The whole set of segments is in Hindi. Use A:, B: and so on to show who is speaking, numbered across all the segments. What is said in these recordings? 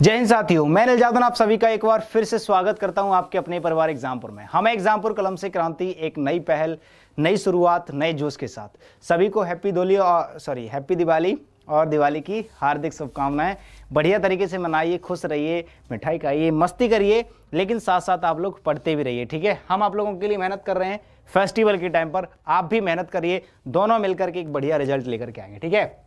A: जय हिंद साथियों मैं निलजादन आप सभी का एक बार फिर से स्वागत करता हूं आपके अपने परिवार एग्जामपुर में हमें एग्जामपुर कलम से क्रांति एक नई पहल नई शुरुआत नए जोश के साथ सभी को हैप्पी दोली और सॉरी हैप्पी दिवाली और दिवाली की हार्दिक शुभकामनाएं बढ़िया तरीके से मनाइए खुश रहिए मिठाई खाइए मस्ती करिए लेकिन साथ साथ आप लोग पढ़ते भी रहिए ठीक है हम आप लोगों के लिए मेहनत कर रहे हैं फेस्टिवल के टाइम पर आप भी मेहनत करिए दोनों मिलकर के एक बढ़िया रिजल्ट लेकर के आएंगे ठीक है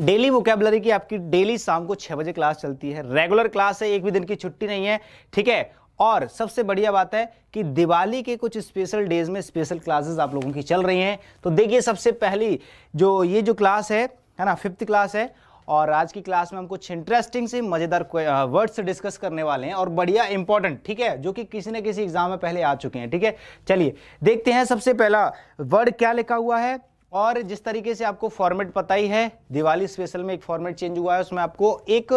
A: डेली वोकेबलरी की आपकी डेली शाम को छह बजे क्लास चलती है रेगुलर क्लास है एक भी दिन की छुट्टी नहीं है ठीक है और सबसे बढ़िया बात है कि दिवाली के कुछ स्पेशल डेज में स्पेशल क्लासेस आप लोगों की चल रही हैं तो देखिए सबसे पहली जो ये जो क्लास है है ना फिफ्थ क्लास है और आज की क्लास में हम कुछ इंटरेस्टिंग से मज़ेदार वर्ड्स डिस्कस करने वाले हैं और बढ़िया इंपॉर्टेंट ठीक है जो कि किसी न किसी एग्जाम में पहले आ चुके हैं ठीक है चलिए देखते हैं सबसे पहला वर्ड क्या लिखा हुआ है और जिस तरीके से आपको फॉर्मेट पता ही है दिवाली स्पेशल में एक फॉर्मेट चेंज हुआ है उसमें आपको एक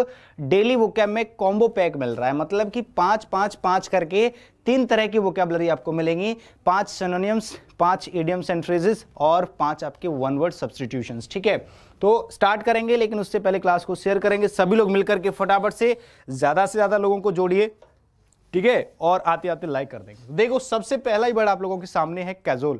A: डेली वोकैब में कॉम्बो पैक मिल रहा है मतलब कि पांच पांच पांच करके तीन तरह की वोकैबलरी आपको मिलेंगी पांच सेनोनियम्स पांच एडियम्स एंड फ्रेजेस और पांच आपके वन वर्ड सब्सटीट्यूशन ठीक है तो स्टार्ट करेंगे लेकिन उससे पहले क्लास को शेयर करेंगे सभी लोग मिलकर के फटाफट से ज़्यादा से ज़्यादा लोगों को जोड़िए ठीक है और आते आते लाइक कर देंगे देखो सबसे पहला ही वर्ड आप लोगों के सामने है कैजोल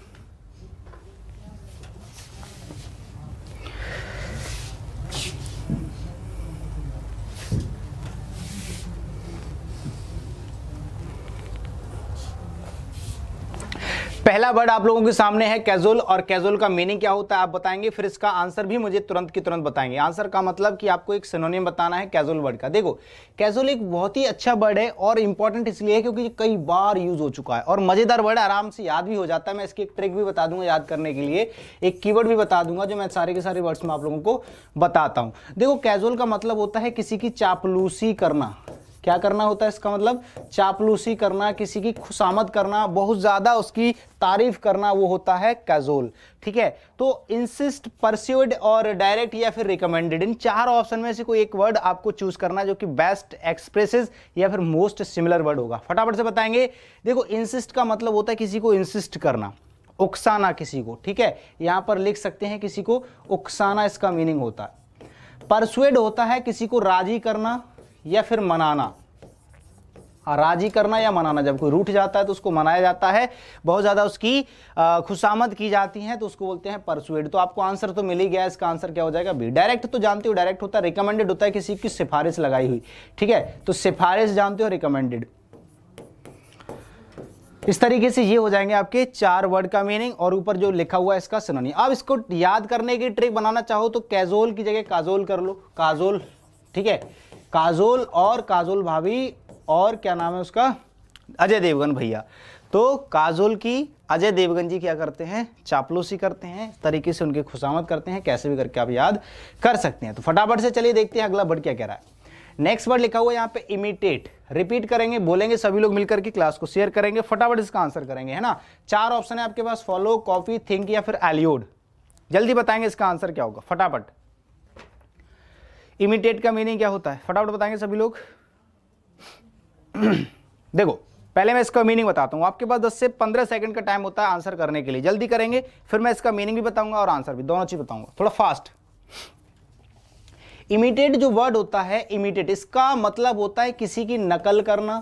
A: पहला वर्ड आप लोगों के सामने है कैजुअल और कैजुअल का मीनिंग क्या होता है आप बताएंगे फिर इसका आंसर भी मुझे तुरंत की तुरंत बताएंगे आंसर का मतलब कि आपको एक सिनोनियम बताना है कैजुअल वर्ड का देखो कैजुअल एक बहुत ही अच्छा वर्ड है और इंपॉर्टेंट इसलिए है क्योंकि कई बार यूज हो चुका है और मजेदार वर्ड आराम से याद भी हो जाता है मैं इसकी एक ट्रिक भी बता दूंगा याद करने के लिए एक की भी बता दूंगा जो मैं सारे के सारे वर्ड्स में आप लोगों को बताता हूँ देखो कैजुअल का मतलब होता है किसी की चापलूसी करना क्या करना होता है इसका मतलब चापलूसी करना किसी की खुशामद करना बहुत ज़्यादा उसकी तारीफ करना वो होता है कैजोल ठीक है तो इंसिस्ट परस्यूड और डायरेक्ट या फिर रिकमेंडेड इन चार ऑप्शन में से कोई एक वर्ड आपको चूज करना जो कि बेस्ट एक्सप्रेसेस या फिर मोस्ट सिमिलर वर्ड होगा फटाफट से बताएंगे देखो इंसिस्ट का मतलब होता है किसी को इंसिस्ट करना उकसाना किसी को ठीक है यहाँ पर लिख सकते हैं किसी को उकसाना इसका मीनिंग होता है परसुएड होता है किसी को राजी करना या फिर मनाना हाँ, राजी करना या मनाना जब कोई रूठ जाता है तो उसको मनाया जाता है बहुत ज़्यादा उसकी खुशामद की जाती है तो उसको बोलते हैं परसुएड तो आपको आंसर तो मिल ही गया इसका आंसर क्या हो जाएगा बी डायरेक्ट तो जानते हो डायरेक्ट होता है रिकमेंडेड होता है किसी की सिफारिश लगाई हुई ठीक है तो सिफारिश जानते हो रिकमेंडेड इस तरीके से ये हो जाएंगे आपके चार वर्ड का मीनिंग और ऊपर जो लिखा हुआ है इसका सुनानी अब इसको याद करने की ट्रिक बनाना चाहो तो कैजोल की जगह काजोल कर लो काजोल ठीक है काजोल और काजोल भाभी और क्या नाम है उसका अजय देवगन भैया तो काजोल की अजय देवगन जी क्या करते हैं चापलूसी करते हैं तरीके से उनकी खुशामद करते हैं कैसे भी करके आप याद कर सकते हैं तो फटाफट से चलिए देखते हैं अगला बर्ड क्या कह रहा है नेक्स्ट वर्ड लिखा हुआ है यहाँ पे इमिटेट रिपीट करेंगे बोलेंगे सभी लोग मिलकर के क्लास को शेयर करेंगे फटाफट इसका आंसर करेंगे है ना चार ऑप्शन है आपके पास फॉलो कॉफी थिंक या फिर एलियोड जल्दी बताएंगे इसका आंसर क्या होगा फटाफट इमिटेट का मीनिंग क्या होता है फटाफट बताएंगे सभी लोग देखो पहले मैं इसका मीनिंग बताता हूँ आपके पास 10 से 15 सेकंड का टाइम होता है आंसर करने के लिए जल्दी करेंगे फिर मैं इसका मीनिंग भी बताऊंगा और आंसर भी दोनों चीज बताऊंगा थोड़ा फास्ट इमिटेट जो वर्ड होता है इमिटेट इसका मतलब होता है किसी की नकल करना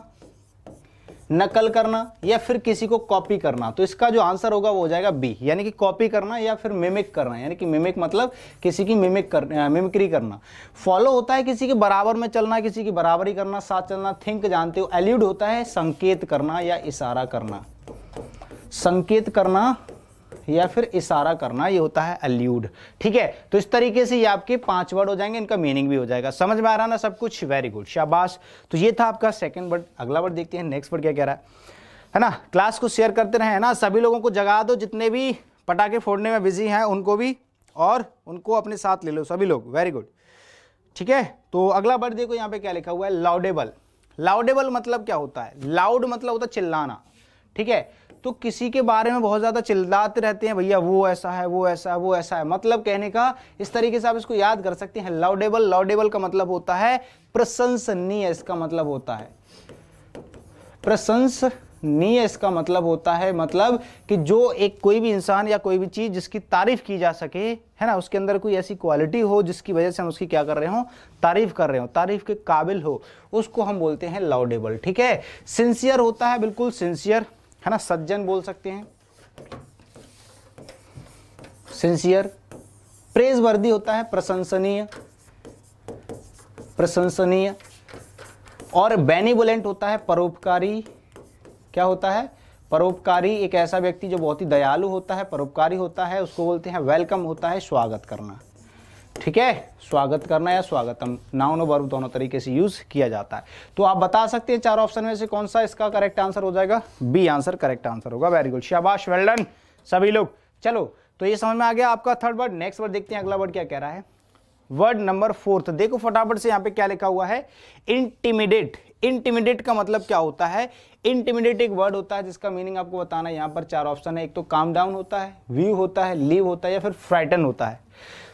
A: नकल करना या फिर किसी को कॉपी करना तो इसका जो आंसर होगा वो हो जाएगा बी यानी कि कॉपी करना या फिर मिमिक करना यानी कि मिमिक मतलब किसी की मिमिक कर मिमिक्री करना फॉलो होता है किसी के बराबर में चलना किसी की बराबरी करना साथ चलना थिंक जानते हो एल्यूड होता है संकेत करना या इशारा करना संकेत करना या फिर इशारा करना ये होता है अल्यूड ठीक है तो इस तरीके से ये आपके पांच वर्ड हो जाएंगे इनका मीनिंग भी हो जाएगा समझ में आ रहा ना सब कुछ वेरी गुड शाबाश तो ये था आपका सेकंड वर्ड अगला वर्ड देखते हैं नेक्स्ट वर्ड क्या कह रहा है है ना क्लास को शेयर करते रहे है ना सभी लोगों को जगा दो जितने भी पटाखे फोड़ने में बिजी हैं उनको भी और उनको अपने साथ ले लो सभी लोग वेरी गुड ठीक है तो अगला वर्ड देखो यहाँ पे क्या लिखा हुआ है लाउडेबल लाउडेबल मतलब क्या होता है लाउड मतलब होता है चिल्लाना ठीक है तो किसी के बारे में बहुत ज़्यादा चिल्लाते रहते हैं भैया वो ऐसा है वो ऐसा है वो ऐसा है मतलब कहने का इस तरीके से आप इसको याद कर सकते हैं लाउडेबल लाउडेबल का मतलब होता है प्रशंसनीय इसका मतलब होता है प्रशंस नीय इसका मतलब होता है मतलब कि जो एक कोई भी इंसान या कोई भी चीज़ जिसकी तारीफ की जा सके है ना उसके अंदर कोई ऐसी क्वालिटी हो जिसकी वजह से हम उसकी क्या कर रहे हो तारीफ कर रहे हो तारीफ के काबिल हो उसको हम बोलते हैं लाउडेबल ठीक है सिंसियर होता है बिल्कुल सिंसियर है ना सज्जन बोल सकते हैं सिंसियर प्रेज वर्दी होता है प्रशंसनीय प्रशंसनीय और बेनिबुलेंट होता है परोपकारी क्या होता है परोपकारी एक ऐसा व्यक्ति जो बहुत ही दयालु होता है परोपकारी होता है उसको बोलते हैं वेलकम होता है स्वागत करना ठीक है स्वागत करना या स्वागतम नाउन वर्ब दोनों तरीके से यूज किया जाता है तो आप बता सकते हैं चार ऑप्शन में से कौन सा इसका करेक्ट आंसर हो जाएगा बी आंसर करेक्ट आंसर होगा वेरी गुड शाबाश वेल्डन सभी लोग चलो तो ये समझ में आ गया आपका थर्ड वर्ड नेक्स्ट वर्ड देखते हैं अगला वर्ड क्या कह रहा है वर्ड नंबर फोर्थ देखो फटाफट से यहाँ पे क्या लिखा हुआ है इंटिमिडेट इंटिमिडेट का मतलब क्या होता है इंटिमिडेट एक वर्ड होता है जिसका मीनिंग आपको बताना है यहाँ पर चार ऑप्शन है एक तो काम डाउन होता है व्यू होता है लीव होता है या फिर फ्राइटन होता है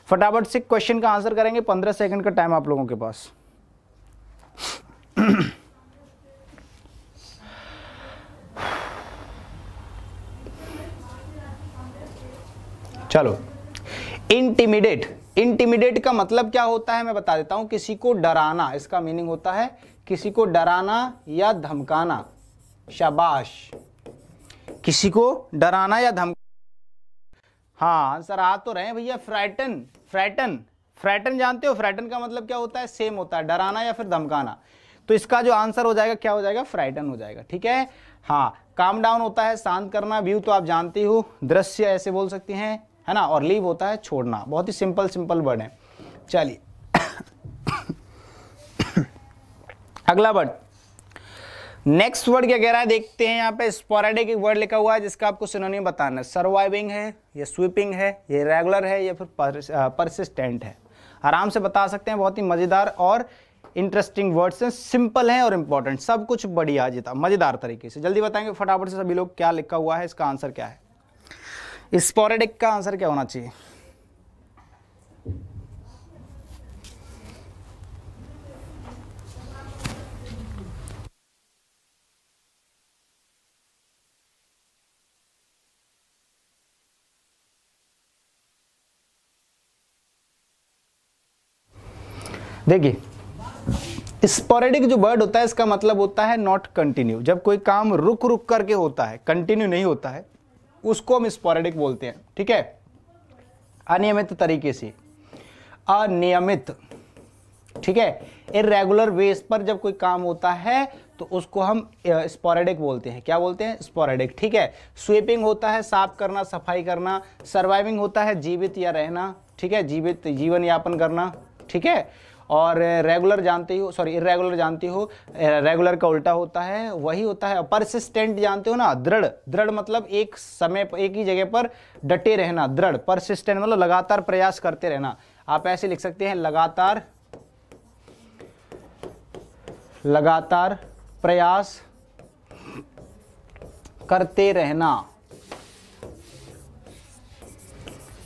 A: फटाफट से क्वेश्चन का आंसर करेंगे पंद्रह सेकंड का टाइम आप लोगों के पास चलो इंटिमिडेट इंटिमिडेट का मतलब क्या होता है मैं बता देता हूं किसी को डराना इसका मीनिंग होता है किसी को डराना या धमकाना शाबाश किसी को डराना या धमकाना हाँ आंसर आ तो रहे हैं भैया फ्रैटन फ्रैटन फ्रैटन जानते हो फ्रैटन का मतलब क्या होता है सेम होता है डराना या फिर धमकाना तो इसका जो आंसर हो जाएगा क्या हो जाएगा फ्राइटन हो जाएगा ठीक है हाँ काम डाउन होता है शांत करना व्यू तो आप जानते हो दृश्य ऐसे बोल सकते हैं है ना और लीव होता है छोड़ना बहुत ही सिंपल सिंपल वर्ड है चलिए अगला वर्ड नेक्स्ट वर्ड क्या कह रहा है देखते हैं यहाँ पे स्पोरेडिक एक वर्ड लिखा हुआ है जिसका आपको सुनोनी बताना है सर्वाइविंग है ये स्वीपिंग है ये रेगुलर है या फिर परसिस्टेंट है आराम से बता सकते हैं बहुत ही मज़ेदार और इंटरेस्टिंग वर्ड्स हैं सिंपल हैं और इंपॉर्टेंट सब कुछ बढ़िया जीता मज़ेदार तरीके से जल्दी बताएंगे फटाफट से सभी लोग क्या लिखा हुआ है इसका आंसर क्या है स्पोरेडिक का आंसर क्या होना चाहिए देखिए स्पोरेडिक जो वर्ड होता है इसका मतलब होता है नॉट कंटिन्यू जब कोई काम रुक रुक करके होता है कंटिन्यू नहीं होता है उसको हम स्पोरेडिक बोलते हैं ठीक है अनियमित तरीके से अनियमित ठीक है इरेगुलर बेस पर जब कोई काम होता है तो उसको हम स्पोरेडिक बोलते हैं क्या बोलते हैं स्पोरेडिक ठीक है स्वीपिंग होता है साफ करना सफाई करना सर्वाइविंग होता है जीवित या रहना ठीक है जीवित जीवन यापन करना ठीक है और रेगुलर जानते हो सॉरी इरेगुलर जानते हो रेगुलर का उल्टा होता है वही होता है परसिस्टेंट जानते हो ना दृढ़ दृढ़ मतलब एक समय एक ही जगह पर डटे रहना दृढ़ परसिस्टेंट मतलब लगातार प्रयास करते रहना आप ऐसे लिख सकते हैं लगातार लगातार प्रयास करते रहना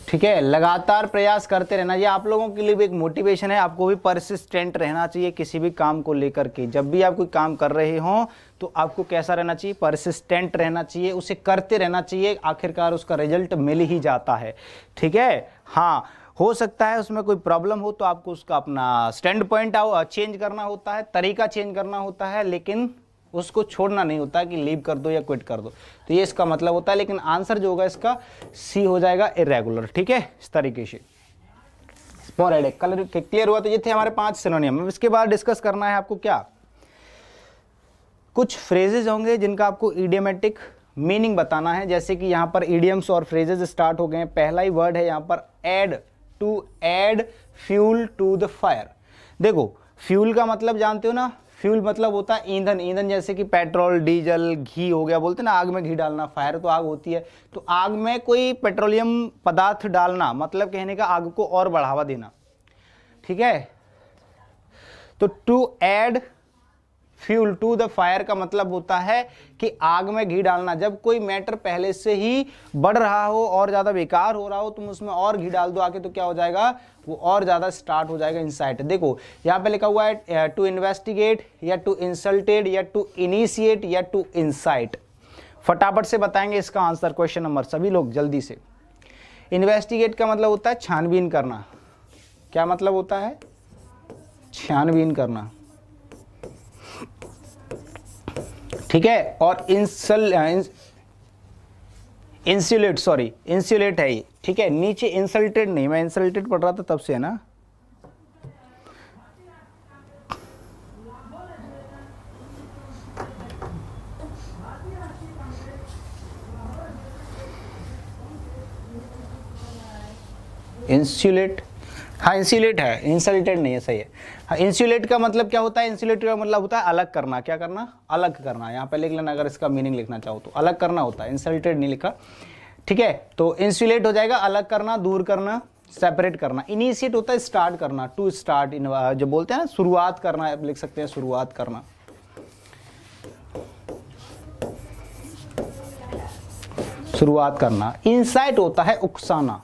A: ठीक है लगातार प्रयास करते रहना ये आप लोगों के लिए भी एक मोटिवेशन है आपको भी परसिस्टेंट रहना चाहिए किसी भी काम को लेकर के जब भी आप कोई काम कर रहे हो तो आपको कैसा रहना चाहिए परसिस्टेंट रहना चाहिए उसे करते रहना चाहिए आखिरकार उसका रिजल्ट मिल ही जाता है ठीक है हाँ हो सकता है उसमें कोई प्रॉब्लम हो तो आपको उसका अपना स्टैंड पॉइंट चेंज करना होता है तरीका चेंज करना होता है लेकिन उसको छोड़ना नहीं होता कि लीव कर दो या क्विट कर दो तो ये इसका मतलब होता है लेकिन आंसर जो होगा इसका सी हो जाएगा इरेगुलर ठीक है इस तरीके से स्पोरेडिक कलर क्लियर हुआ तो ये थे हमारे पांच सिनोनियम अब इसके बाद डिस्कस करना है आपको क्या कुछ फ्रेजेज होंगे जिनका आपको ईडियोमेटिक मीनिंग बताना है जैसे कि यहां पर ईडियम्स और फ्रेजेज स्टार्ट हो गए पहला ही वर्ड है यहां पर add to add fuel to the fire देखो फ्यूल का मतलब जानते हो ना फ्यूल मतलब होता है ईंधन ईंधन जैसे कि पेट्रोल डीजल घी हो गया बोलते ना आग में घी डालना फायर तो आग होती है तो आग में कोई पेट्रोलियम पदार्थ डालना मतलब कहने का आग को और बढ़ावा देना ठीक है तो to add fuel to the fire का मतलब होता है कि आग में घी डालना जब कोई मैटर पहले से ही बढ़ रहा हो और ज़्यादा बेकार हो रहा हो तुम उसमें और घी डाल दो आके तो क्या हो जाएगा वो और ज़्यादा स्टार्ट हो जाएगा इंसाइट देखो यहाँ पे लिखा हुआ है टू इन्वेस्टिगेट या टू इंसल्टेड या टू इनिशिएट या टू इंसाइट फटाफट से बताएंगे इसका आंसर क्वेश्चन नंबर सभी लोग जल्दी से इन्वेस्टिगेट का मतलब होता है छानबीन करना क्या मतलब होता है छानबीन करना ठीक है और इंसल इंसुलेट सॉरी इंसुलेट है ये ठीक है नीचे इंसल्टेड नहीं मैं इंसल्टेड पढ़ रहा था तब से है ना इंसुलेट हाँ इंसुलेट है इंसुलेटेड नहीं है सही है हाँ, इंसुलेट का मतलब क्या होता है इंसुलेट का मतलब होता है अलग करना क्या करना अलग करना यहाँ पे लिख लेना अगर इसका मीनिंग लिखना चाहो तो अलग करना होता है इंसुलेटेड नहीं लिखा ठीक है तो इंसुलेट हो जाएगा अलग करना दूर करना सेपरेट करना इनिशिएट होता है स्टार्ट करना टू स्टार्ट इन जो बोलते हैं ना शुरुआत करना लिख सकते हैं शुरुआत करना शुरुआत करना इंसाइट होता है उकसाना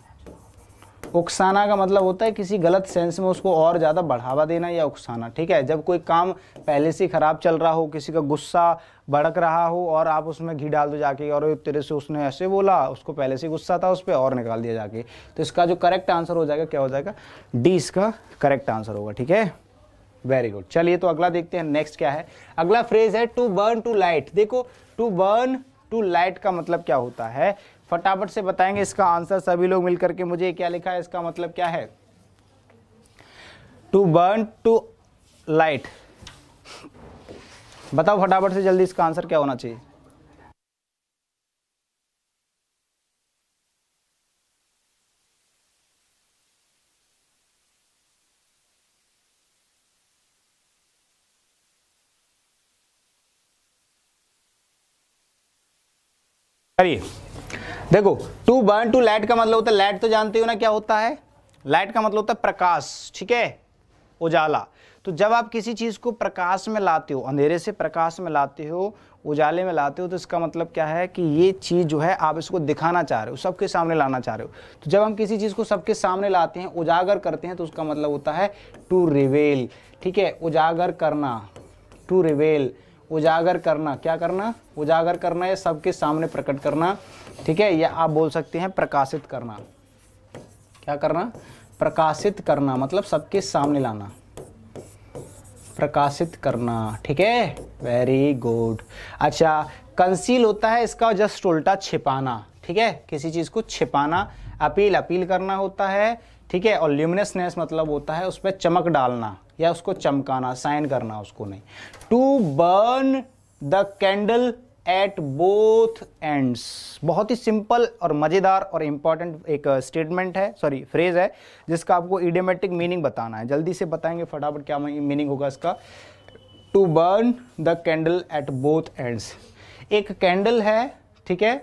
A: उकसाना का मतलब होता है किसी गलत सेंस में उसको और ज़्यादा बढ़ावा देना या उकसाना ठीक है जब कोई काम पहले से ख़राब चल रहा हो किसी का गुस्सा भड़क रहा हो और आप उसमें घी डाल दो जाके और तेरे से उसने ऐसे बोला उसको पहले से गुस्सा था उस पर और निकाल दिया जाके तो इसका जो करेक्ट आंसर हो जाएगा क्या हो जाएगा डी इसका करेक्ट आंसर होगा ठीक है वेरी गुड चलिए तो अगला देखते हैं नेक्स्ट क्या है अगला फ्रेज है टू बर्न टू लाइट देखो टू बर्न टू लाइट का मतलब क्या होता है फटाफट से बताएंगे इसका आंसर सभी लोग मिलकर के मुझे क्या लिखा है इसका मतलब क्या है टू बर्न टू लाइट बताओ फटाफट से जल्दी इसका आंसर क्या होना चाहिए करिए देखो टू बर्न टू लाइट का मतलब होता है लाइट तो जानते हो ना क्या होता है लाइट का मतलब होता है प्रकाश ठीक है उजाला तो जब आप किसी चीज़ को प्रकाश में लाते हो अंधेरे से प्रकाश में लाते हो उजाले में लाते हो तो इसका मतलब क्या है कि ये चीज़ जो है आप इसको दिखाना चाह रहे हो सबके सामने लाना चाह रहे हो तो जब हम किसी चीज़ को सबके सामने लाते हैं उजागर करते हैं तो उसका मतलब होता है टू रिवेल ठीक है उजागर करना टू रिवेल उजागर करना क्या करना उजागर करना या सबके सामने प्रकट करना ठीक है या आप बोल सकते हैं प्रकाशित करना क्या करना प्रकाशित करना मतलब सबके सामने लाना प्रकाशित करना ठीक है वेरी गुड अच्छा कंसील होता है इसका जस्ट उल्टा छिपाना ठीक है किसी चीज़ को छिपाना अपील अपील करना होता है ठीक है और ल्यूमिनसनेस मतलब होता है उस पर चमक डालना या उसको चमकाना साइन करना उसको नहीं to burn the candle at both ends बहुत ही सिंपल और मज़ेदार और इम्पॉर्टेंट एक स्टेटमेंट uh, है सॉरी फ्रेज़ है जिसका आपको इडियोमेटिक मीनिंग बताना है जल्दी से बताएंगे फटाफट क्या मीनिंग होगा इसका to burn the candle at both ends एक कैंडल है ठीक है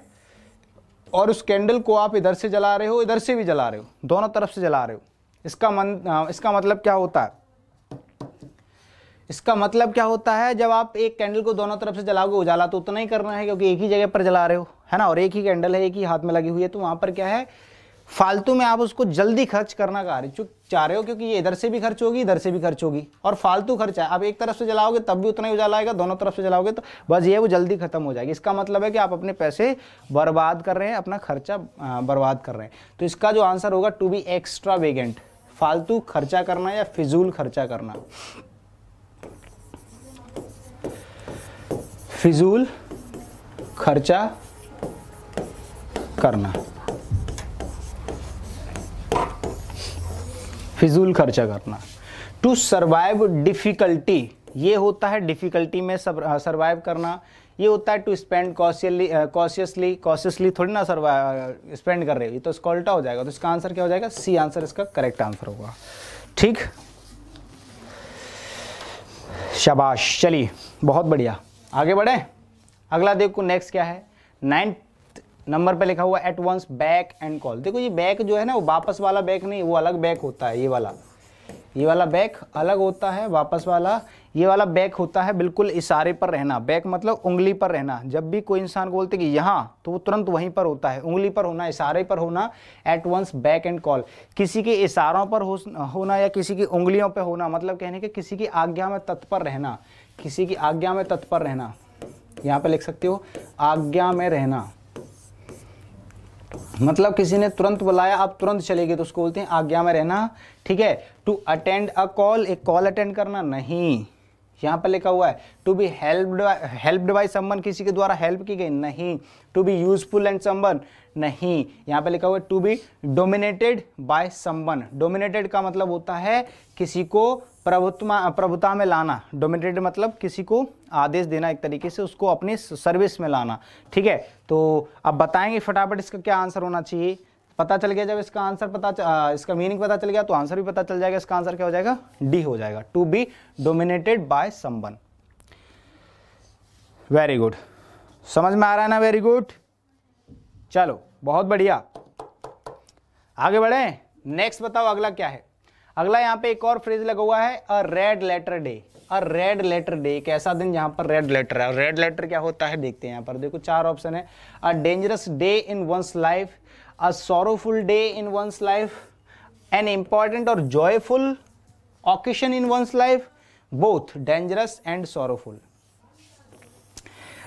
A: और उस कैंडल को आप इधर से जला रहे हो इधर से भी जला रहे हो दोनों तरफ से जला रहे हो इसका मन इसका मतलब क्या होता है इसका मतलब क्या होता है जब आप एक कैंडल को दोनों तरफ से जलाओगे उजाला तो उतना ही करना है क्योंकि एक ही जगह पर जला रहे हो है ना और एक ही कैंडल है एक ही हाथ में लगी हुई है तो वहां पर क्या है फालतू में आप उसको जल्दी खर्च करना का चाह रहे हो क्योंकि ये इधर से भी खर्च होगी इधर से भी खर्च होगी और फालतू खर्च है आप एक तरफ से जलाओगे तब भी उतना ही उजाला आएगा दोनों तरफ से जलाओगे तो बस ये वो जल्दी खत्म हो जाएगी इसका मतलब है कि आप अपने पैसे बर्बाद कर रहे हैं अपना खर्चा बर्बाद कर रहे हैं तो इसका जो आंसर होगा टू बी एक्स्ट्रा वेगेंट फालतू खर्चा करना या फिजूल खर्चा करना फिजूल खर्चा करना फिजूल खर्चा करना टू सर्वाइव डिफ़िकल्टी ये होता है डिफ़िकल्टी में सर्वाइव करना ये होता है to spend cautiously cautiously cautiously थोड़ी ना सर्वाइव स्पेंड कर रहे हो ये तो इसका उल्टा हो जाएगा तो इसका आंसर क्या हो जाएगा सी आंसर इसका करेक्ट आंसर होगा ठीक शाबाश चलिए बहुत बढ़िया आगे बढ़ें अगला देखो नेक्स्ट क्या है नाइन नंबर पे लिखा हुआ at one's beck and call देखो ये बैक जो है ना वो वापस वाला बैक नहीं वो अलग बैक होता है ये वाला ये वाला बैक अलग होता है वापस वाला ये वाला बैक होता है बिल्कुल इशारे पर रहना बैक मतलब उंगली पर रहना जब भी कोई इंसान को बोलते कि यहाँ तो वो तुरंत वहीं पर होता है उंगली पर होना इशारे पर होना at one's beck and call किसी के इशारों पर हो, होना या किसी की उंगलियों पर होना मतलब कहने के किसी की आज्ञा में तत्पर रहना किसी की आज्ञा में तत्पर रहना यहाँ पर लिख सकते हो आज्ञा में रहना मतलब किसी ने तुरंत बुलाया आप तुरंत चले गए तो उसको बोलते हैं आज्ञा में रहना ठीक है टू अटेंड अ कॉल एक कॉल अटेंड करना नहीं यहाँ पर लिखा हुआ है to be helped helped by someone किसी के द्वारा हेल्प की गई नहीं to be useful and someone नहीं यहाँ पर लिखा हुआ है to be dominated by someone dominated का मतलब होता है किसी को प्रभुत्व प्रभुता में लाना डोमिनेटेड मतलब किसी को आदेश देना एक तरीके से उसको अपनी सर्विस में लाना ठीक है तो अब बताएंगे फटाफट इसका क्या आंसर होना चाहिए पता चल गया जब इसका आंसर पता आ, इसका मीनिंग पता चल गया तो आंसर भी पता चल जाएगा इसका आंसर क्या हो जाएगा डी हो जाएगा to be dominated by someone very good समझ में आ रहा है ना वेरी गुड चलो बहुत बढ़िया आगे बढ़े नेक्स्ट बताओ अगला क्या है अगला यहाँ पे एक और फ्रेज लगा हुआ है a red letter day a red letter day एक ऐसा दिन जहाँ पर रेड लेटर है रेड लेटर क्या होता है देखते हैं यहाँ पर देखो चार ऑप्शन है a dangerous day in one's life a sorrowful day in one's life, an important or joyful occasion in one's life, both dangerous and sorrowful.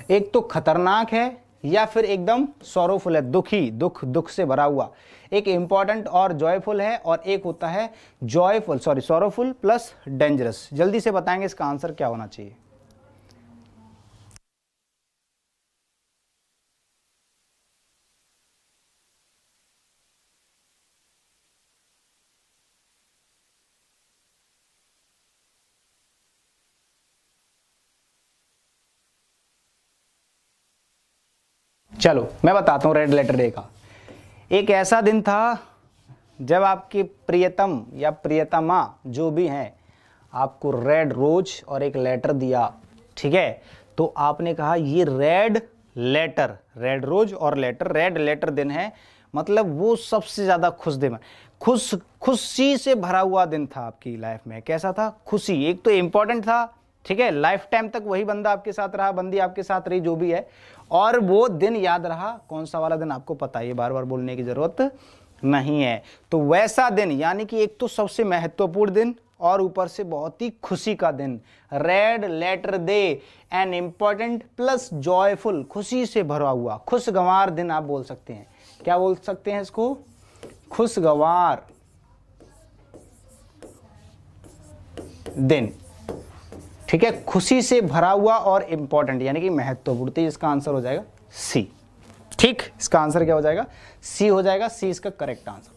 A: एक तो खतरनाक है या फिर एकदम सोरोफुल है दुखी दुख दुख से भरा हुआ एक इंपॉर्टेंट और जॉयफुल है और एक होता है joyful sorry sorrowful plus dangerous जल्दी से बताएंगे इसका आंसर क्या होना चाहिए चलो मैं बताता हूँ रेड लेटर डे का एक ऐसा दिन था जब आपके प्रियतम या प्रियतमा जो भी हैं आपको रेड रोज और एक लेटर दिया ठीक है तो आपने कहा ये रेड लेटर रेड रोज और लेटर रेड लेटर दिन है मतलब वो सबसे ज़्यादा खुश दिन खुश खुशी से भरा हुआ दिन था आपकी लाइफ में कैसा था खुशी एक तो इम्पॉर्टेंट था ठीक है लाइफ टाइम तक वही बंदा आपके साथ रहा बंदी आपके साथ रही जो भी है और वो दिन याद रहा कौन सा वाला दिन आपको पता है बार बार बोलने की ज़रूरत नहीं है तो वैसा दिन यानी कि एक तो सबसे महत्वपूर्ण दिन और ऊपर से बहुत ही खुशी का दिन red letter day an important plus joyful खुशी से भरा हुआ खुशगवार दिन आप बोल सकते हैं क्या बोल सकते हैं इसको खुशगवार दिन ठीक है खुशी से भरा हुआ और इंपॉर्टेंट यानी कि महत्वपूर्ण तो इसका आंसर हो जाएगा सी ठीक इसका आंसर क्या हो जाएगा सी हो जाएगा सी इसका करेक्ट आंसर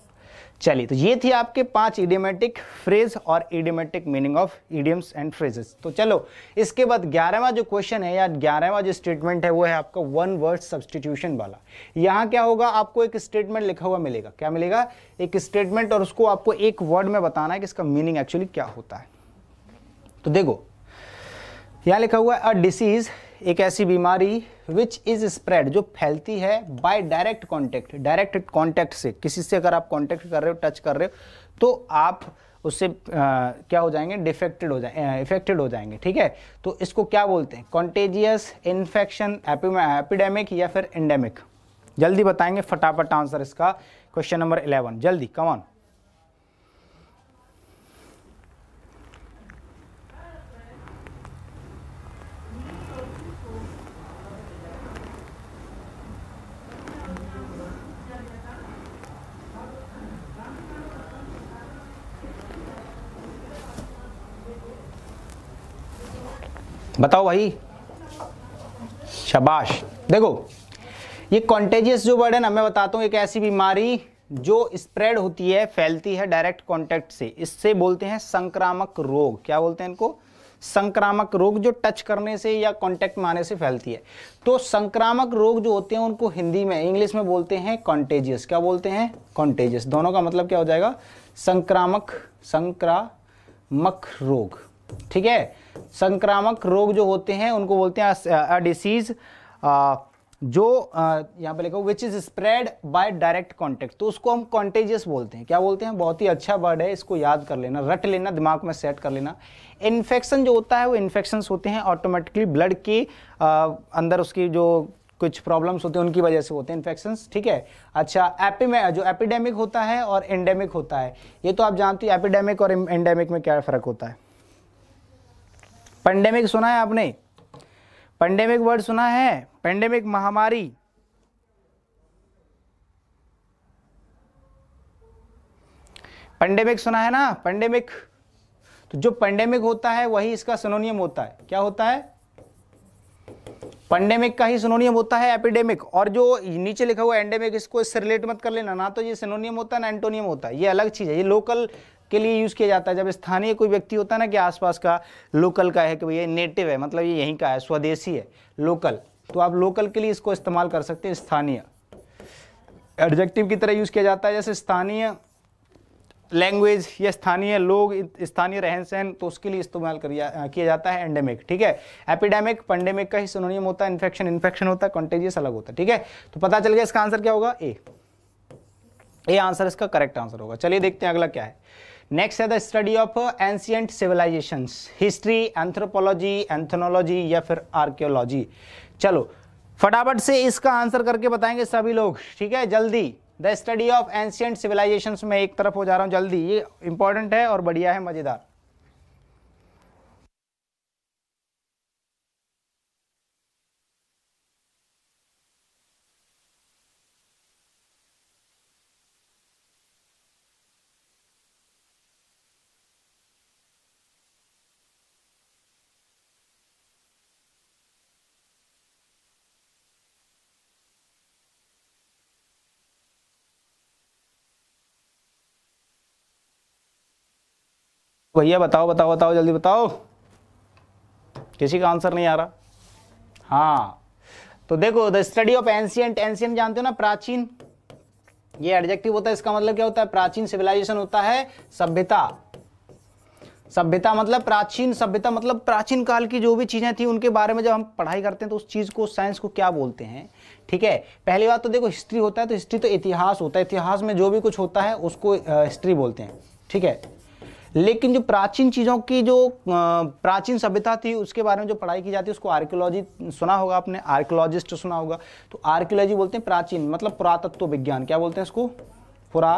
A: चलिए तो ये थी आपके पांच इडियोमेटिक फ्रेज और idiomatic meaning of idioms and phrases तो चलो इसके बाद ग्यारहवा जो क्वेश्चन है या ग्यारहवा जो स्टेटमेंट है वो है आपका वन वर्ड सब्सटीट्यूशन वाला यहाँ क्या होगा आपको एक स्टेटमेंट लिखा हुआ मिलेगा क्या मिलेगा एक स्टेटमेंट और उसको आपको एक वर्ड में बताना है कि इसका मीनिंग एक्चुअली क्या होता है तो देखो यहाँ लिखा हुआ है अ डिसीज एक ऐसी बीमारी विच इज स्प्रेड जो फैलती है by direct contact direct contact से किसी से अगर आप कॉन्टैक्ट कर रहे हो टच कर रहे हो तो आप उससे आ, क्या हो जाएंगे डिफेक्टेड हो जाए इफेक्टेड हो जाएंगे ठीक है तो इसको क्या बोलते हैं कॉन्टेजियस इन्फेक्शन एपिडेमिक या फिर एंडेमिक जल्दी बताएंगे फटाफट आंसर इसका क्वेश्चन नंबर इलेवन जल्दी कमॉन बताओ भाई शबाश देखो ये कॉन्टेजियस जो वर्ड है ना मैं बताता हूँ एक ऐसी बीमारी जो स्प्रेड होती है फैलती है डायरेक्ट कॉन्टेक्ट से इससे बोलते हैं संक्रामक रोग क्या बोलते हैं इनको संक्रामक रोग जो टच करने से या कॉन्टेक्ट में आने से फैलती है तो संक्रामक रोग जो होते हैं उनको हिंदी में इंग्लिश में बोलते हैं कॉन्टेजियस क्या बोलते हैं कॉन्टेजियस दोनों का मतलब क्या हो जाएगा संक्रामक संक्रामक रोग ठीक है संक्रामक रोग जो होते हैं उनको बोलते हैं डिसीज जो यहाँ पे लिखा which is spread by direct contact तो उसको हम कॉन्टेजियस बोलते हैं क्या बोलते हैं बहुत ही अच्छा वर्ड है इसको याद कर लेना रट लेना दिमाग में सेट कर लेना इन्फेक्शन जो होता है वो इन्फेक्शन होते हैं ऑटोमेटिकली ब्लड के अंदर उसकी जो कुछ प्रॉब्लम्स होते हैं उनकी वजह से होते हैं इन्फेक्शंस ठीक है अच्छा एपिमे जो एपिडेमिक होता है और एंडेमिक होता है ये तो आप जानते हो एपिडेमिक और एंडेमिक में क्या फ़र्क होता है पेंडेमिक सुना है आपने पेंडेमिक वर्ड सुना है पेंडेमिक महामारी पेंडेमिक सुना है ना पेंडेमिक तो जो पेंडेमिक होता है वही इसका सिनोनियम होता है क्या होता है पंडेमिक का ही सिनोनियम होता है एपिडेमिक और जो नीचे लिखा हुआ एंडेमिक इसको इससे रिलेट मत कर लेना ना तो ये सिनोनियम होता है ना एंटोनियम होता है ये अलग चीज़ है ये लोकल के लिए यूज़ किया जाता है जब स्थानीय कोई व्यक्ति होता है ना कि आसपास का लोकल का है कि भैया नेटिव है मतलब ये यहीं का है स्वदेशी है लोकल तो आप लोकल के लिए इसको इस्तेमाल कर सकते हैं स्थानीय एडजेक्टिव की तरह यूज़ किया जाता है जैसे स्थानीय लैंग्वेज या स्थानीय लोग स्थानीय रहन सहन तो उसके लिए इस्तेमाल किया जाता है एंडेमिक ठीक है एपिडेमिक पेंडेमिक का ही सिनोनियम होता है इन्फेक्शन इन्फेक्शन होता है कॉन्टेजियस अलग होता है ठीक है तो पता चल गया इसका आंसर क्या होगा ए ए आंसर इसका करेक्ट आंसर होगा चलिए देखते हैं अगला क्या है नेक्स्ट है the study of ancient civilisation history anthropology ethnology या फिर आर्क्योलॉजी चलो फटाफट से इसका आंसर करके बताएंगे सभी लोग ठीक है जल्दी the study of ancient civilisation में एक तरफ हो जा रहा हूँ जल्दी ये इंपॉर्टेंट है और बढ़िया है मज़ेदार भैया बताओ बताओ बताओ जल्दी बताओ किसी का आंसर नहीं आ रहा हाँ तो देखो the study of ancient ancient जानते हो ना प्राचीन ये एडजेक्टिव होता है इसका मतलब क्या होता है प्राचीन सिविलाइजेशन होता है सभ्यता सभ्यता मतलब प्राचीन सभ्यता मतलब प्राचीन काल की जो भी चीज़ें थी उनके बारे में जब हम पढ़ाई करते हैं तो उस चीज़ को साइंस को क्या बोलते हैं ठीक है पहली बात तो देखो हिस्ट्री होता है तो हिस्ट्री तो इतिहास होता है इतिहास में जो भी कुछ होता है उसको हिस्ट्री बोलते हैं ठीक है लेकिन जो प्राचीन चीज़ों की जो प्राचीन सभ्यता थी उसके बारे में जो पढ़ाई की जाती है उसको आर्कियोलॉजी सुना होगा आपने आर्कियोलॉजिस्ट सुना होगा तो आर्कियोलॉजी बोलते हैं प्राचीन मतलब पुरातत्व विज्ञान क्या बोलते हैं इसको पुरा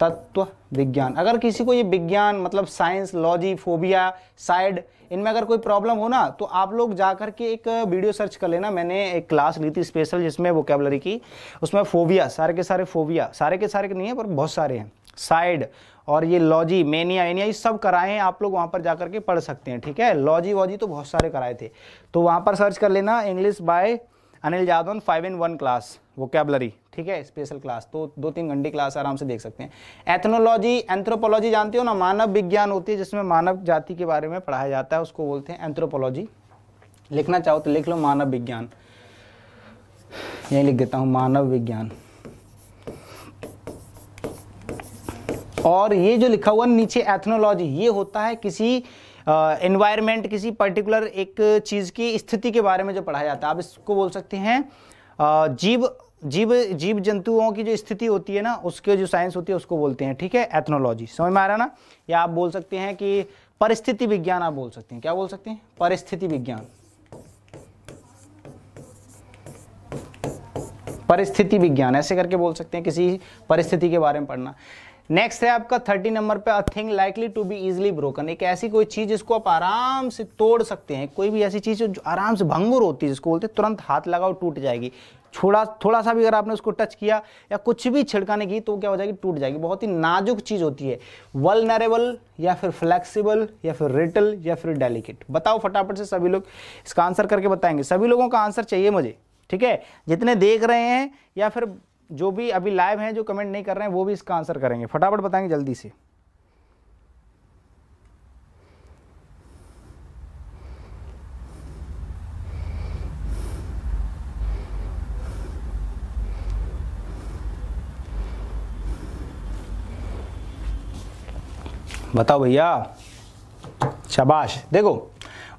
A: तत्व विज्ञान अगर किसी को ये विज्ञान मतलब साइंस लॉजी फोबिया साइड इनमें अगर कोई प्रॉब्लम हो ना तो आप लोग जा कर के एक वीडियो सर्च कर लेना मैंने एक क्लास ली थी स्पेशल जिसमें वोकेबलरी की उसमें फोबिया सारे के सारे फोबिया सारे के सारे के नहीं है पर बहुत सारे हैं साइड और ये लॉजी मेनिया एनिया ये सब कराए हैं आप लोग वहाँ पर जा करके पढ़ सकते हैं ठीक है लॉजी वॉजी तो बहुत सारे कराए थे तो वहाँ पर सर्च कर लेना English by Anil Jadavan five in one class vocabulary ठीक है स्पेशल क्लास तो दो तीन घंटे क्लास आराम से देख सकते हैं एथनोलॉजी एंथ्रोपोलॉजी जानते हो ना मानव विज्ञान होती है जिसमें मानव जाति के बारे में पढ़ाया जाता है उसको बोलते हैं एंथ्रोपोलॉजी लिखना चाहो तो लिख लो मानव विज्ञान यही लिख देता हूँ मानव विज्ञान और ये जो लिखा हुआ नीचे एथनोलॉजी ये होता है किसी एनवायरमेंट uh, किसी पर्टिकुलर एक चीज़ की स्थिति के बारे में जो पढ़ाया जाता है आप इसको बोल सकते हैं uh, जीव जीव जीव जंतुओं की जो स्थिति होती है ना उसके जो साइंस होती है उसको बोलते हैं ठीक है एथनोलॉजी समझ में आ रहा ना या आप बोल सकते हैं कि परिस्थिति विज्ञान आप बोल सकते हैं क्या बोल सकते हैं परिस्थिति विज्ञान परिस्थिति विज्ञान ऐसे करके बोल सकते हैं किसी परिस्थिति के बारे में पढ़ना नेक्स्ट है आपका थर्टी नंबर पे a thing likely to be easily broken एक ऐसी कोई चीज जिसको आप आराम से तोड़ सकते हैं कोई भी ऐसी चीज जो आराम से भंगुर होती है जिसको बोलते हैं तुरंत हाथ लगाओ टूट जाएगी छोड़ा थोड़ा सा भी अगर आपने उसको टच किया या कुछ भी छिड़काने की तो क्या हो जाएगी टूट जाएगी बहुत ही नाजुक चीज़ होती है वलनरेबल या फिर फ्लेक्सिबल या फिर रिटल या फिर डेलिकेट बताओ फटाफट से सभी लोग इसका आंसर करके बताएंगे सभी लोगों का आंसर चाहिए मुझे ठीक है जितने देख रहे हैं या फिर जो भी अभी लाइव हैं जो कमेंट नहीं कर रहे हैं वो भी इसका आंसर करेंगे फटाफट बताएंगे जल्दी से बताओ भैया शाबाश देखो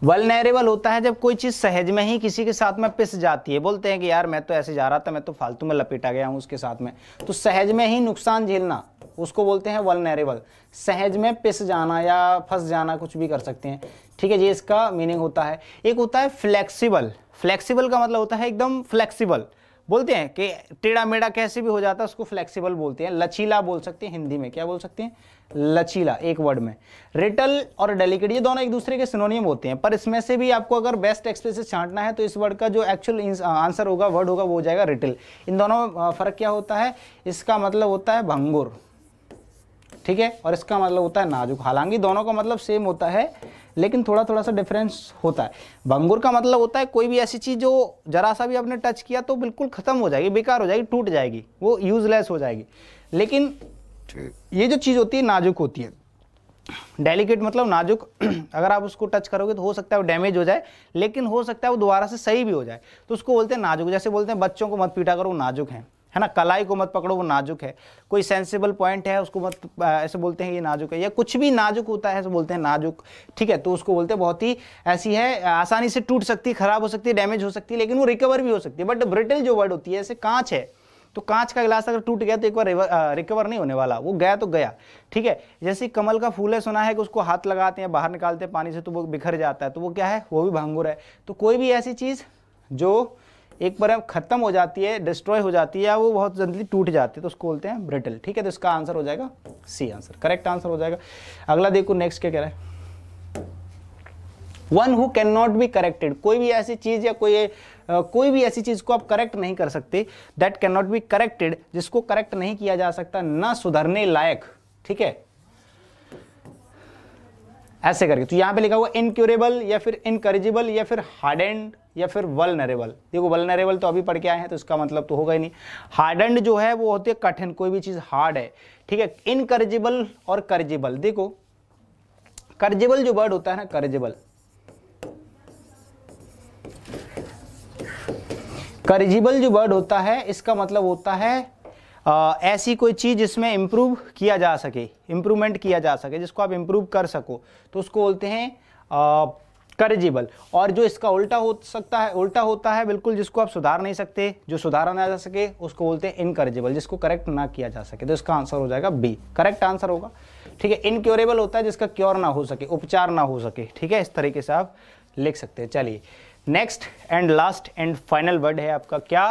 A: वलनेरेबल होता है जब कोई चीज़ सहज में ही किसी के साथ में पिस जाती है बोलते हैं कि यार मैं तो ऐसे जा रहा था मैं तो फालतू में लपेटा गया हूँ उसके साथ में तो सहज में ही नुकसान झेलना उसको बोलते हैं वलनेरेबल सहज में पिस जाना या फंस जाना कुछ भी कर सकते हैं ठीक है जी इसका मीनिंग होता है एक होता है फ्लेक्सीबल फ्लैक्सीबल का मतलब होता है एकदम फ्लेक्सीबल बोलते हैं कि टेढ़ा मेढ़ा कैसे भी हो जाता है उसको फ्लेक्सिबल बोलते हैं लचीला बोल सकते हैं हिंदी में क्या बोल सकते हैं लचीला एक वर्ड में रिटल और डेलीकेट ये दोनों एक दूसरे के सिनोनियम होते हैं पर इसमें से भी आपको अगर बेस्ट एक्सप्रेसिस छांटना है तो इस वर्ड का जो एक्चुअल आंसर होगा वर्ड होगा वो हो जाएगा रिटल इन दोनों में फर्क क्या होता है इसका मतलब होता है भंगुर ठीक है और इसका मतलब होता है नाजुक हालांकि दोनों का मतलब सेम होता है लेकिन थोड़ा थोड़ा सा डिफरेंस होता है भंगुर का मतलब होता है कोई भी ऐसी चीज़ जो जरा सा भी आपने टच किया तो बिल्कुल ख़त्म हो जाएगी बेकार हो जाएगी टूट जाएगी वो यूजलेस हो जाएगी लेकिन ये जो चीज़ होती है नाजुक होती है डेलिकेट मतलब नाजुक अगर आप उसको टच करोगे तो हो सकता है वो डैमेज हो जाए लेकिन हो सकता है वो दोबारा से सही भी हो जाए तो उसको बोलते हैं नाजुक जैसे बोलते हैं बच्चों को मत पीटा करो नाजुक हैं है ना कलाई को मत पकड़ो वो नाजुक है कोई सेंसिबल पॉइंट है उसको मत ऐसे बोलते हैं ये नाजुक है या कुछ भी नाजुक होता है ऐसे बोलते हैं नाजुक ठीक है तो उसको बोलते हैं बहुत ही ऐसी है आसानी से टूट सकती है खराब हो सकती है डैमेज हो सकती है लेकिन वो रिकवर भी हो सकती है बट ब्रिटिल जो वर्ड होती है ऐसे कांच है तो कांच का गिलास अगर टूट गया तो एक बार रिकवर नहीं होने वाला वो गया तो गया ठीक है जैसे कमल का फूल है सुना है कि उसको हाथ लगाते हैं बाहर निकालते हैं पानी से तो वो बिखर जाता है तो वो क्या है वो भी भांगुर है तो कोई भी ऐसी चीज़ जो एक बार खत्म हो जाती है डिस्ट्रॉय हो जाती है या वो बहुत जल्दी टूट जाती है तो उसको बोलते हैं ब्रिटल ठीक है तो इसका आंसर हो जाएगा सी आंसर करेक्ट आंसर हो जाएगा अगला देखो नेक्स्ट क्या कह रहा है one who can not be corrected कोई भी ऐसी चीज़ या कोई कोई भी ऐसी चीज़ को आप करेक्ट नहीं कर सकते that can not be corrected जिसको करेक्ट नहीं किया जा सकता ना सुधरने लायक ठीक है ऐसे करके तो यहाँ पे लिखा हुआ इनक्यूरेबल या फिर इनकरेजिबल या फिर हार्डेंड या फिर वलनरेबल देखो वलनरेबल तो अभी पढ़ के आए हैं तो इसका मतलब तो होगा ही नहीं हार्डेंड जो है वो होती है कठिन कोई भी चीज़ हार्ड है ठीक है इनकरेजिबल और करजिबल देखो करजिबल जो वर्ड होता है ना करजिबल करजिबल जो वर्ड होता है इसका मतलब होता है आ, ऐसी कोई चीज़ जिसमें इम्प्रूव किया जा सके इम्प्रूवमेंट किया जा सके जिसको आप इम्प्रूव कर सको तो उसको बोलते हैं आ, करेजिबल और जो इसका उल्टा हो सकता है उल्टा होता है बिल्कुल जिसको आप सुधार नहीं सकते जो सुधारा ना जा सके उसको बोलते हैं इनकरेजिबल जिसको करेक्ट ना किया जा सके तो इसका आंसर हो जाएगा बी करेक्ट आंसर होगा ठीक है इनक्योरेबल होता है जिसका क्योर ना हो सके उपचार ना हो सके ठीक है इस तरीके से आप लिख सकते हैं चलिए next and last and final word है आपका क्या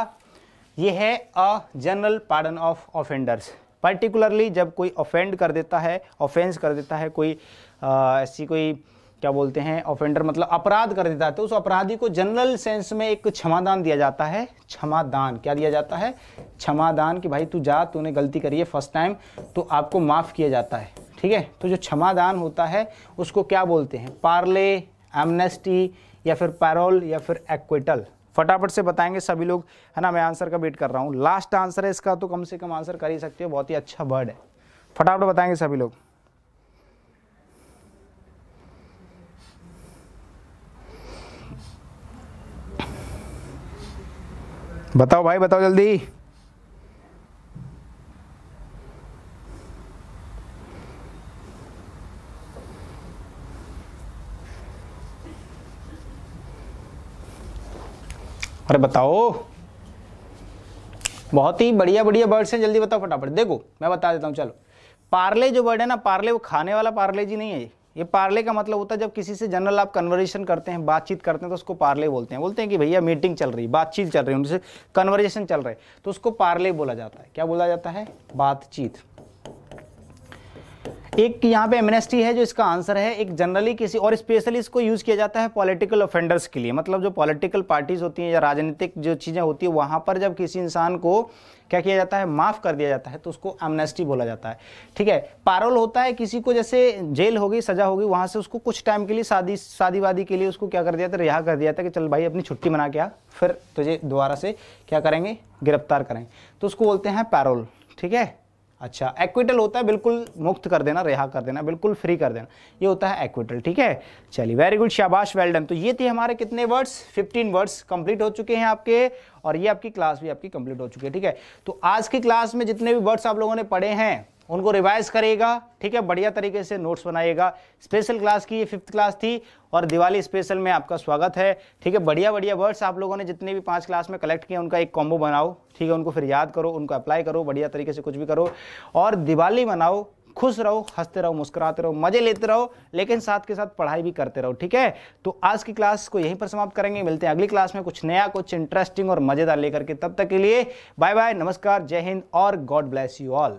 A: ये है a general pardon of offenders particularly जब कोई ऑफेंड कर देता है ऑफेंस कर देता है कोई ऐसी कोई क्या बोलते हैं ऑफेंडर मतलब अपराध कर देता है तो उस अपराधी को जनरल सेंस में एक क्षमादान दिया जाता है क्षमादान क्या दिया जाता है क्षमादान कि भाई तू जा तूने गलती करी है फर्स्ट टाइम तो आपको माफ़ किया जाता है ठीक है तो जो क्षमादान होता है उसको क्या बोलते हैं पार्ले एमनेस्टी या फिर पैरोल या फिर एक्विटल फटाफट से बताएंगे सभी लोग है ना मैं आंसर का वेट कर रहा हूँ लास्ट आंसर है इसका तो कम से कम आंसर कर ही सकते हो बहुत ही अच्छा वर्ड है फटाफट बताएंगे सभी लोग बताओ भाई बताओ जल्दी अरे बताओ बहुत ही बढ़िया बढ़िया वर्ड्स हैं जल्दी बताओ फटाफट देखो मैं बता देता हूँ चलो पार्ले जो वर्ड है ना पार्ले वो खाने वाला पार्ले जी नहीं है ये ये पार्ले का मतलब होता है जब किसी से जनरल आप कन्वर्जेशन करते हैं बातचीत करते हैं तो उसको पार्ले बोलते हैं बोलते हैं कि भैया मीटिंग चल रही है बातचीत चल रही है उनसे कन्वर्जेशन चल रहा है तो उसको पार्ले बोला जाता है क्या बोला जाता है बातचीत एक यहाँ पे एमनेस्टी है जो इसका आंसर है एक जनरली किसी और स्पेशली इसको यूज़ किया जाता है पॉलिटिकल ऑफेंडर्स के लिए मतलब जो पॉलिटिकल पार्टीज होती हैं या राजनीतिक जो चीज़ें होती है वहाँ पर जब किसी इंसान को क्या किया जाता है माफ़ कर दिया जाता है तो उसको एमनेस्टी बोला जाता है ठीक है पारोल होता है किसी को जैसे जेल होगी सज़ा होगी वहाँ से उसको कुछ टाइम के लिए शादी शादीवादी के लिए उसको क्या कर दिया था रिहा कर दिया था कि चल भाई अपनी छुट्टी मना के आ फिर तुझे दोबारा से क्या करेंगे गिरफ्तार करेंगे तो उसको बोलते हैं पैरोल ठीक है अच्छा एक्विटल होता है बिल्कुल मुक्त कर देना रिहा कर देना बिल्कुल फ्री कर देना ये होता है एक्विटल ठीक है चलिए वेरी गुड शाबाश वेल डन तो ये थे हमारे कितने वर्ड्स 15 वर्ड्स कंप्लीट हो चुके हैं आपके और ये आपकी क्लास भी आपकी कंप्लीट हो चुकी है ठीक है तो आज की क्लास में जितने भी वर्ड्स आप लोगों ने पढ़े हैं उनको रिवाइज करेगा ठीक है बढ़िया तरीके से नोट्स बनाएगा स्पेशल क्लास की ये फिफ्थ क्लास थी और दिवाली स्पेशल में आपका स्वागत है ठीक है बढ़िया बढ़िया वर्ड्स आप लोगों ने जितने भी पांच क्लास में कलेक्ट किए उनका एक कॉम्बो बनाओ ठीक है उनको फिर याद करो उनको अप्लाई करो बढ़िया तरीके से कुछ भी करो और दिवाली मनाओ खुश रहो हंसते रहो मुस्कुराते रहो मजे लेते रहो लेकिन साथ के साथ पढ़ाई भी करते रहो ठीक है तो आज की क्लास को यहीं पर समाप्त करेंगे मिलते हैं अगली क्लास में कुछ नया कुछ इंटरेस्टिंग और मजेदार लेकर के तब तक के लिए बाय बाय नमस्कार जय हिंद और गॉड ब्लेस यू ऑल